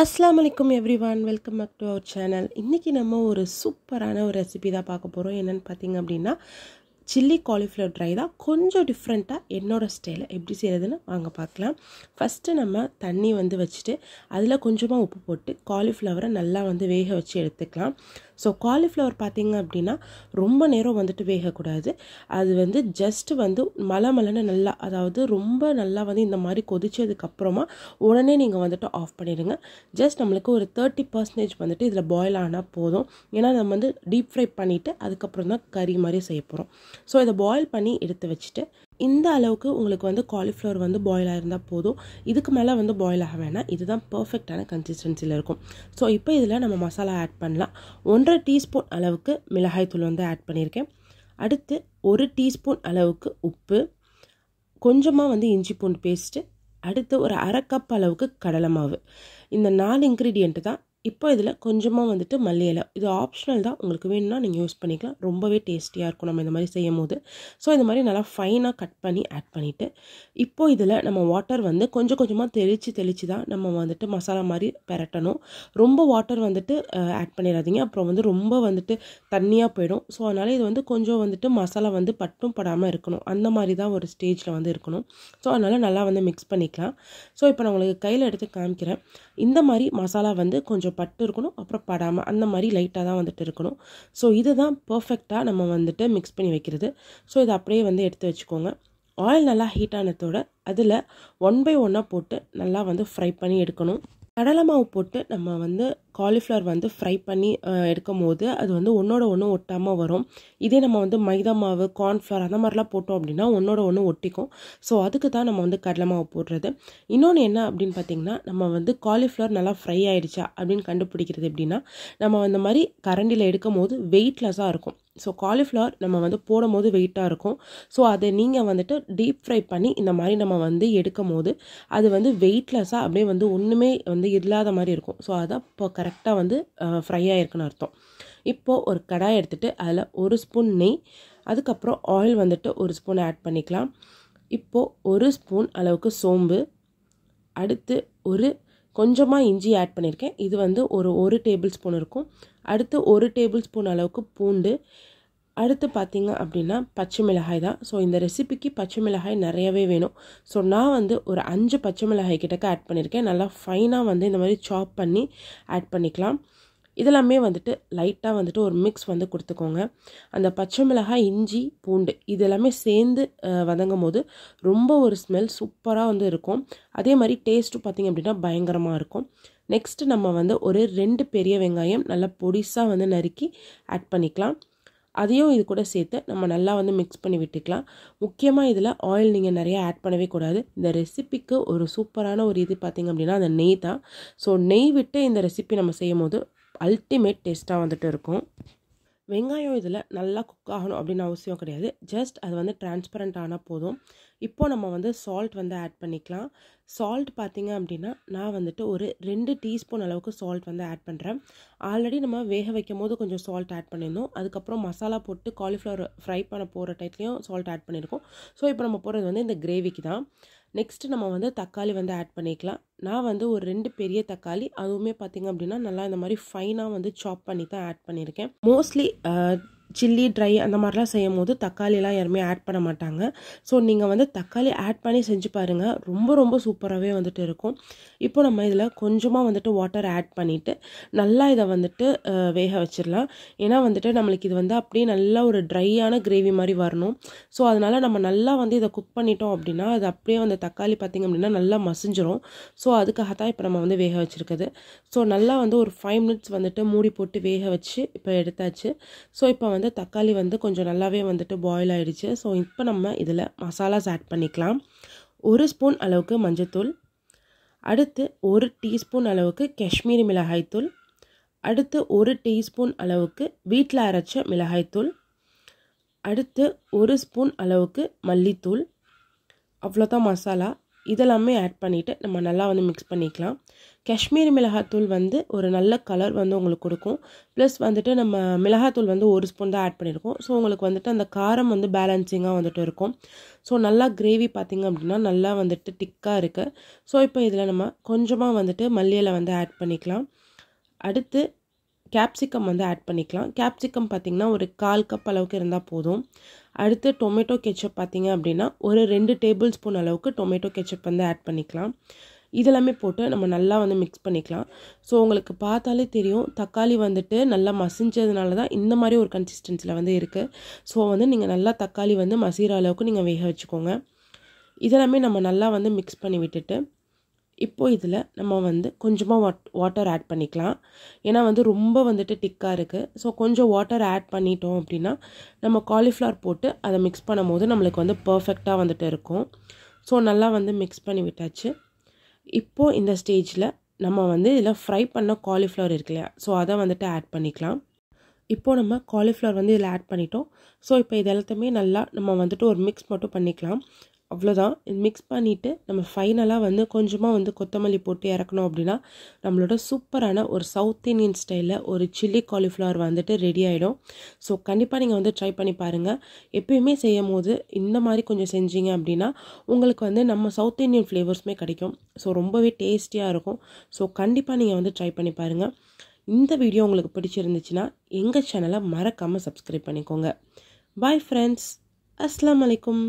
அஸ்லாம் வலைக்கம் everyone welcome back to our channel இன்றைக்கி நம்ம ஒரு சூப்பரான ஒரு ரெசிபி தான் பார்க்க போகிறோம் என்னென்னு பார்த்தீங்க அப்படின்னா சில்லி காலிஃப்ளவர் ட்ரை தான் கொஞ்சம் டிஃப்ரெண்ட்டாக என்னோடய ஸ்டைலில் எப்படி செய்கிறதுன்னு வாங்க பார்க்கலாம் ஃபஸ்ட்டு நம்ம தண்ணி வந்து வச்சுட்டு அதில் கொஞ்சமாக உப்பு போட்டு காலிஃப்ளவரை நல்லா வந்து வேக வச்சு எடுத்துக்கலாம் ஸோ காலிஃப்ளவர் பார்த்திங்க அப்படின்னா ரொம்ப நேரம் வந்துட்டு வேகக்கூடாது அது வந்து ஜஸ்ட்டு வந்து மலை மலைன்னு நல்லா அதாவது ரொம்ப நல்லா வந்து இந்த மாதிரி கொதிச்சதுக்கப்புறமா உடனே நீங்கள் வந்துட்டு ஆஃப் பண்ணிடுங்க ஜஸ்ட் நம்மளுக்கு ஒரு தேர்ட்டி பர்சன்டேஜ் வந்துட்டு இதில் பாயில் ஆனால் போதும் ஏன்னா நம்ம வந்து டீப் ஃப்ரை பண்ணிவிட்டு அதுக்கப்புறம் தான் கறி மாதிரி செய்ய போகிறோம் ஸோ இதை பாயில் பண்ணி எடுத்து வச்சுட்டு இந்த அளவுக்கு உங்களுக்கு வந்து காலிஃப்ளவர் வந்து பாயில் ஆகிருந்தால் போதும் இதுக்கு மேலே வந்து பாயில் ஆக வேணாம் இதுதான் பர்ஃபெக்டான கன்சிஸ்டன்சியில் இருக்கும் ஸோ இப்போ இதில் நம்ம மசாலா ஆட் பண்ணலாம் ஒன்றரை டீஸ்பூன் அளவுக்கு மிளகாய்த்தூள் வந்து ஆட் பண்ணியிருக்கேன் அடுத்து ஒரு டீஸ்பூன் அளவுக்கு உப்பு கொஞ்சமாக வந்து இஞ்சி பூண்டு பேஸ்ட்டு அடுத்து ஒரு அரை கப் அளவுக்கு கடலை மாவு இந்த நாலு இன்க்ரீடியண்ட்டு தான் இப்போ இதில் கொஞ்சமாக வந்துட்டு மல்லி இலை இது ஆப்ஷனல் தான் உங்களுக்கு வேணும்னா நீங்கள் யூஸ் பண்ணிக்கலாம் ரொம்பவே டேஸ்டியாக இருக்கும் நம்ம இந்த மாதிரி செய்யும் போது ஸோ இந்த மாதிரி நல்லா ஃபைனாக கட் பண்ணி ஆட் பண்ணிவிட்டு இப்போது இதில் நம்ம வாட்டர் வந்து கொஞ்சம் கொஞ்சமாக தெளித்து தெளித்து தான் நம்ம வந்துட்டு மசாலா மாதிரி பெரட்டணும் ரொம்ப வாட்டர் வந்துட்டு ஆட் பண்ணிடாதீங்க அப்புறம் வந்து ரொம்ப வந்துட்டு தண்ணியாக போயிடும் ஸோ அதனால் இது வந்து கொஞ்சம் வந்துட்டு மசாலா வந்து பட்டும் படாமல் இருக்கணும் அந்த மாதிரி தான் ஒரு ஸ்டேஜில் வந்து இருக்கணும் ஸோ அதனால் நல்லா வந்து மிக்ஸ் பண்ணிக்கலாம் ஸோ இப்போ நான் உங்களுக்கு கையில் எடுத்து காமிக்கிறேன் இந்த மாதிரி மசாலா வந்து கொஞ்சம் பட்டு இருக்கணும் அப்புறம் படாமல் அந்த மாதிரி லைட்டாக தான் வந்துட்டு இருக்கணும் ஸோ இதுதான் பர்ஃபெக்டாக நம்ம வந்துட்டு மிக்ஸ் பண்ணி வைக்கிறது ஸோ இதை அப்படியே வந்து எடுத்து வச்சுக்கோங்க ஆயில் நல்லா ஹீட் ஆனதோட அதில் ஒன் பை ஒன்னாக போட்டு நல்லா வந்து ஃப்ரை பண்ணி எடுக்கணும் கடலை மாவு போட்டு நம்ம வந்து காலிஃப்ளவர் வந்து ஃப்ரை பண்ணி எடுக்கும் போது அது வந்து ஒன்றோட ஒன்று ஒட்டாமல் வரும் இதே நம்ம வந்து மைதா மாவு கார்ன்ஃப்ளவர் அந்த மாதிரிலாம் போட்டோம் அப்படின்னா ஒன்றோட ஒன்று ஒட்டிக்கும் ஸோ அதுக்கு தான் நம்ம வந்து கடலை மாவு போடுறது இன்னொன்று என்ன அப்படின்னு பார்த்திங்கன்னா நம்ம வந்து காலிஃப்ளவர் நல்லா ஃப்ரை ஆகிடுச்சா அப்படின்னு கண்டுபிடிக்கிறது எப்படின்னா நம்ம அந்த மாதிரி கரண்டியில் எடுக்கும் போது வெயிட்லெஸ்ஸாக இருக்கும் ஸோ காலிஃப்ளவர் நம்ம வந்து போடும் போது வெயிட்டாக இருக்கும் ஸோ அதை நீங்கள் வந்துட்டு டீப் ஃப்ரை பண்ணி இந்த மாதிரி நம்ம வந்து எடுக்கும் போது அது வந்து வெயிட்லெஸ்ஸாக அப்படியே வந்து ஒன்றுமே வந்து இல்லாத மாதிரி இருக்கும் ஸோ அதான் இப்போ கரெக்டாக வந்து ஃப்ரை ஆகிருக்குன்னு அர்த்தம் இப்போது ஒரு கடாய் எடுத்துகிட்டு அதில் ஒரு ஸ்பூன் நெய் அதுக்கப்புறம் ஆயில் வந்துட்டு ஒரு ஸ்பூன் ஆட் பண்ணிக்கலாம் இப்போது ஒரு ஸ்பூன் அளவுக்கு சோம்பு அடுத்து ஒரு கொஞ்சமாக இஞ்சி ஆட் பண்ணியிருக்கேன் இது வந்து ஒரு ஒரு டேபிள் ஸ்பூன் இருக்கும் அடுத்து ஒரு டேபிள் ஸ்பூன் அளவுக்கு பூண்டு அடுத்து பார்த்திங்க அப்படின்னா பச்சை மிளகாய் தான் ஸோ இந்த ரெசிபிக்கு பச்சை மிளகாய் நிறையவே வேணும் ஸோ நான் வந்து ஒரு அஞ்சு பச்சை மிளகாய் கிட்டக்க ஆட் பண்ணியிருக்கேன் நல்லா ஃபைனாக வந்து இந்த மாதிரி சாப் பண்ணி ஆட் பண்ணிக்கலாம் இதெல்லாமே வந்துட்டு லைட்டாக வந்துட்டு ஒரு மிக்ஸ் வந்து கொடுத்துக்கோங்க அந்த பச்சை மிளகாய் இஞ்சி பூண்டு இதெல்லாமே சேர்ந்து வதங்கும் போது ரொம்ப ஒரு ஸ்மெல் சூப்பராக வந்து இருக்கும் அதே மாதிரி டேஸ்ட்டும் பார்த்திங்க அப்படின்னா பயங்கரமாக இருக்கும் நெக்ஸ்ட்டு நம்ம வந்து ஒரு ரெண்டு பெரிய வெங்காயம் நல்லா பொடிசாக வந்து நறுக்கி ஆட் பண்ணிக்கலாம் அதையும் இது கூட சேர்த்து நம்ம நல்லா வந்து மிக்ஸ் பண்ணி விட்டுக்கலாம் முக்கியமாக இதில் ஆயில் நீங்கள் நிறையா ஆட் பண்ணவே கூடாது இந்த ரெசிபிக்கு ஒரு சூப்பரான ஒரு இது பார்த்திங்க அப்படின்னா அந்த நெய் தான் ஸோ நெய் விட்டு இந்த ரெசிபி நம்ம செய்யும் போது அல்டிமேட் டேஸ்ட்டாக வந்துட்டு இருக்கும் வெங்காயம் இதில் நல்லா குக் ஆகணும் அப்படின்னு அவசியம் கிடையாது ஜஸ்ட் அது வந்து டிரான்ஸ்பரண்ட் ஆனால் போதும் இப்போது நம்ம வந்து சால்ட் வந்து ஆட் பண்ணிக்கலாம் சால்ட் பார்த்திங்க அப்படின்னா நான் வந்துட்டு ஒரு ரெண்டு டீஸ்பூன் அளவுக்கு சால்ட் வந்து ஆட் பண்ணுறேன் ஆல்ரெடி நம்ம வேக வைக்கும் போது கொஞ்சம் சால்ட் ஆட் பண்ணியிருந்தோம் அதுக்கப்புறம் மசாலா போட்டு காலிஃப்ளவர் ஃப்ரை பண்ண போகிற டைட்லேயும் சால்ட் ஆட் பண்ணியிருக்கோம் ஸோ இப்போ நம்ம போகிறது வந்து இந்த கிரேவிக்கு தான் நெக்ஸ்ட்டு நம்ம வந்து தக்காளி வந்து ஆட் பண்ணிக்கலாம் நான் வந்து ஒரு ரெண்டு பெரிய தக்காளி அதுவுமே பார்த்திங்க அப்படின்னா நல்லா இந்த மாதிரி ஃபைனாக வந்து சாப் பண்ணி தான் ஆட் பண்ணியிருக்கேன் மோஸ்ட்லி சில்லி ட்ரை அந்த மாதிரிலாம் செய்யும் போது தக்காளிலாம் யாருமே ஆட் பண்ண மாட்டாங்க ஸோ நீங்கள் வந்து தக்காளி ஆட் பண்ணி செஞ்சு பாருங்கள் ரொம்ப ரொம்ப சூப்பராகவே வந்துட்டு இருக்கும் இப்போ நம்ம இதில் கொஞ்சமாக வந்துட்டு வாட்டர் ஆட் பண்ணிவிட்டு நல்லா இதை வந்துட்டு வேக வச்சிடலாம் ஏன்னா வந்துட்டு நம்மளுக்கு இது வந்து அப்படியே நல்லா ஒரு ட்ரையான கிரேவி மாதிரி வரணும் ஸோ அதனால் நம்ம நல்லா வந்து இதை குக் பண்ணிட்டோம் அப்படின்னா அது அப்படியே வந்து தக்காளி பார்த்திங்க அப்படின்னா நல்லா மசிஞ்சிரும் ஸோ அதுக்காக தான் இப்போ நம்ம வந்து வேக வச்சுருக்குது ஸோ நல்லா வந்து ஒரு ஃபைவ் மினிட்ஸ் வந்துட்டு மூடி போட்டு வேக வச்சு இப்போ எடுத்தாச்சு ஸோ இப்போ வந்து தக்காளி வந்து கொஞ்சம் நல்லாவே வந்துட்டு பாயில் ஆகிடுச்சு ஸோ இப்போ நம்ம இதில் மசாலாஸ் ஆட் பண்ணிக்கலாம் ஒரு ஸ்பூன் அளவுக்கு மஞ்சத்தூள் அடுத்து ஒரு டீஸ்பூன் அளவுக்கு காஷ்மீரி மிளகாய்த்தூள் அடுத்து ஒரு டீஸ்பூன் அளவுக்கு வீட்டில் அரைச்ச மிளகாய்த்தூள் அடுத்து ஒரு ஸ்பூன் அளவுக்கு மல்லித்தூள் அவ்வளோதான் மசாலா இதெல்லாமே ஆட் பண்ணிவிட்டு நம்ம நல்லா வந்து மிக்ஸ் பண்ணிக்கலாம் காஷ்மீரி மிளகாத்தூள் வந்து ஒரு நல்ல கலர் வந்து உங்களுக்கு கொடுக்கும் ப்ளஸ் வந்துட்டு நம்ம மிளகாத்தூள் வந்து ஒரு ஸ்பூன் தான் ஆட் பண்ணியிருக்கோம் ஸோ உங்களுக்கு வந்துட்டு அந்த காரம் வந்து பேலன்சிங்காக வந்துட்டு இருக்கும் ஸோ நல்லா கிரேவி பார்த்திங்க அப்படின்னா நல்லா வந்துட்டு திக்காக இருக்குது ஸோ இப்போ இதில் நம்ம கொஞ்சமாக வந்துட்டு மல்லியில் வந்து ஆட் பண்ணிக்கலாம் அடுத்து கேப்சிக்கம் வந்து ஆட் பண்ணிக்கலாம் கேப்சிக்கம் பார்த்திங்கன்னா ஒரு கால் கப் அளவுக்கு இருந்தால் போதும் அடுத்து டொமேட்டோ கெச்சப் பார்த்திங்க அப்படின்னா ஒரு ரெண்டு டேபிள் ஸ்பூன் அளவுக்கு டொமேட்டோ கெச்சப் வந்து ஆட் பண்ணிக்கலாம் இதெல்லாமே போட்டு நம்ம நல்லா வந்து மிக்ஸ் பண்ணிக்கலாம் ஸோ உங்களுக்கு பார்த்தாலே தெரியும் தக்காளி வந்துட்டு நல்லா மசிஞ்சதுனால தான் இந்த மாதிரி ஒரு கன்சிஸ்டன்சியில் வந்து இருக்குது ஸோ வந்து நீங்கள் நல்லா தக்காளி வந்து மசிகிற அளவுக்கு நீங்கள் வேக வச்சுக்கோங்க இதெல்லாமே நம்ம நல்லா வந்து மிக்ஸ் பண்ணி விட்டுட்டு இப்போது இதில் நம்ம வந்து கொஞ்சமாக வாட் வாட்டர் ஆட் பண்ணிக்கலாம் ஏன்னா வந்து ரொம்ப வந்துட்டு டிக்காக இருக்குது ஸோ கொஞ்சம் வாட்டர் ஆட் பண்ணிட்டோம் அப்படின்னா நம்ம காலிஃப்ளவர் போட்டு அதை மிக்ஸ் பண்ணும் போது நம்மளுக்கு வந்து பர்ஃபெக்டாக வந்துட்டு இருக்கும் ஸோ நல்லா வந்து மிக்ஸ் பண்ணி விட்டாச்சு இப்போது இந்த ஸ்டேஜில் நம்ம வந்து இதில் ஃப்ரை பண்ண காலிஃப்ளவர் இருக்கு இல்லையா ஸோ அதை வந்துட்டு ஆட் பண்ணிக்கலாம் இப்போது நம்ம காலிஃப்ளவர் வந்து இதில் ஆட் பண்ணிட்டோம் ஸோ இப்போ இது எல்லாத்தையுமே நல்லா நம்ம வந்துட்டு ஒரு மிக்ஸ் மட்டும் பண்ணிக்கலாம் அவ்வளோதான் மிக்ஸ் பண்ணிவிட்டு நம்ம ஃபைனலாக வந்து கொஞ்சமாக வந்து கொத்தமல்லி போட்டு இறக்கணும் அப்படின்னா நம்மளோட சூப்பரான ஒரு சவுத் இந்தியன் ஸ்டைலில் ஒரு சில்லி காலிஃப்ளவர் வந்துட்டு ரெடி ஆகிடும் ஸோ கண்டிப்பாக நீங்கள் வந்து ட்ரை பண்ணி பாருங்கள் எப்பயுமே செய்யும் போது இந்த மாதிரி கொஞ்சம் செஞ்சீங்க அப்படின்னா உங்களுக்கு வந்து நம்ம சவுத் இந்தியன் ஃப்ளேவர்ஸுமே கிடைக்கும் ஸோ ரொம்பவே டேஸ்டியாக இருக்கும் ஸோ கண்டிப்பாக நீங்கள் வந்து ட்ரை பண்ணி பாருங்கள் இந்த வீடியோ உங்களுக்கு பிடிச்சிருந்துச்சுன்னா எங்கள் சேனலை மறக்காமல் சப்ஸ்கிரைப் பண்ணிக்கோங்க பாய் ஃப்ரெண்ட்ஸ் அஸ்லாம் வலைக்கம்